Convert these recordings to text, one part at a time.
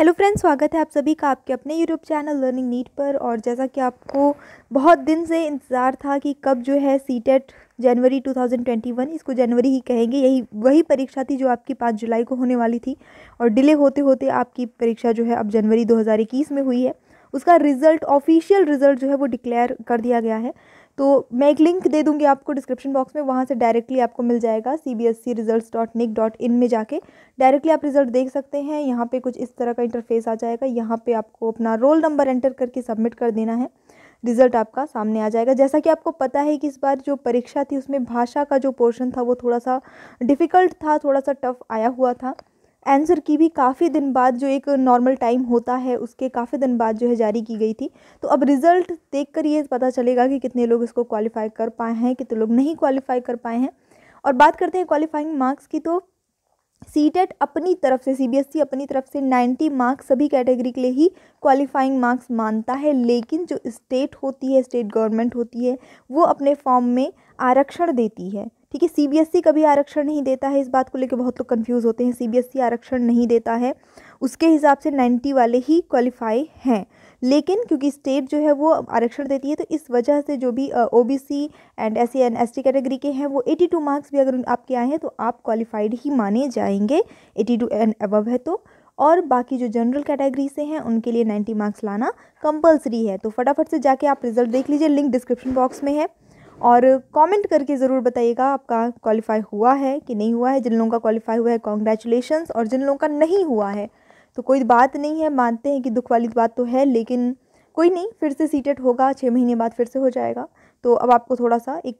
hello friends स्वागत है आप सभी का आपके अपने यूट्यूब चैनल लर्निंग नीट पर और जैसा कि आपको बहुत दिन से इंतज़ार था कि कब जो है सी टेट e जनवरी 2021 इसको जनवरी ही कहेंगे यही वही परीक्षा थी जो आपकी पाँच जुलाई को होने वाली थी और डिले होते होते आपकी परीक्षा जो है अब जनवरी दो में हुई है उसका रिज़ल्ट ऑफिशियल रिज़ल्ट जो है वो डिक्लेयर कर दिया गया है तो मैं एक लिंक दे दूँगी आपको डिस्क्रिप्शन बॉक्स में वहाँ से डायरेक्टली आपको मिल जाएगा C B S C result dot nic dot in में जाके डायरेक्टली आप रिजल्ट देख सकते हैं यहाँ पे कुछ इस तरह का इंटरफेस आ जाएगा यहाँ पे आपको अपना रोल नंबर एंटर करके सबमिट कर देना है रिज़ल्ट आपका सामने आ जाएगा जैसा कि आपको पता है कि इस बार जो परीक्षा थी उसमें भाषा का जो पोर्शन था वो थोड़ा सा डिफ़िकल्ट था थोड़ा सा टफ आया हुआ था आंसर की भी काफ़ी दिन बाद जो एक नॉर्मल टाइम होता है उसके काफ़ी दिन बाद जो है जारी की गई थी तो अब रिज़ल्ट देख कर ये पता चलेगा कि कितने लोग इसको क्वालिफाई कर पाए हैं कितने लोग नहीं क्वालिफाई कर पाए हैं और बात करते हैं क्वालिफाइंग मार्क्स की तो सी टेट e अपनी तरफ से सीबीएसई e अपनी तरफ से 90 मार्क्स सभी कैटेगरी के लिए ही क्वालिफाइंग मार्क्स मानता है लेकिन जो स्टेट होती है स्टेट गवर्नमेंट होती है वो अपने फॉर्म में आरक्षण देती है ठीक है सीबीएसई e कभी आरक्षण नहीं देता है इस बात को लेकर बहुत लोग कन्फ्यूज़ होते हैं सीबीएसई e आरक्षण नहीं देता है उसके हिसाब से नाइन्टी वाले ही क्वालिफाई हैं लेकिन क्योंकि स्टेट जो है वो आरक्षण देती है तो इस वजह से जो भी O B C and S C and S T category के हैं वो एटी टू मार्क्स भी अगर आपके आए हैं तो आप क्वालिफाइड ही माने जाएंगे एटी टू एंड अबव है तो और बाकी जो जनरल कैटेगरी से हैं उनके लिए 90 मार्क्स लाना कंपलसरी है तो फटाफट से जाके आप रिजल्ट देख लीजिए लिंक डिस्क्रिप्शन बॉक्स में है और कमेंट करके ज़रूर बताइएगा आपका क्वालिफाई हुआ है कि नहीं हुआ है जिन लोगों का क्वालिफाई हुआ है कॉन्ग्रेचुलेशन और जिन लोगों का नहीं हुआ है तो कोई बात नहीं है मानते हैं कि दुख वाली बात तो है लेकिन कोई नहीं फिर से सीटेट होगा छः महीने बाद फिर से हो जाएगा तो अब आपको थोड़ा सा एक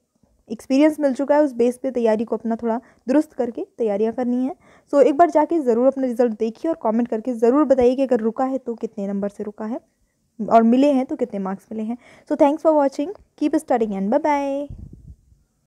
एक्सपीरियंस मिल चुका है उस बेस पे तैयारी को अपना थोड़ा दुरुस्त करके तैयारियां करनी है सो so, एक बार जाके ज़रूर अपना रिज़ल्ट देखिए और कमेंट करके ज़रूर बताइए कि अगर रुका है तो कितने नंबर से रुका है और मिले हैं तो कितने मार्क्स मिले हैं so thanks for watching keep studying and bye bye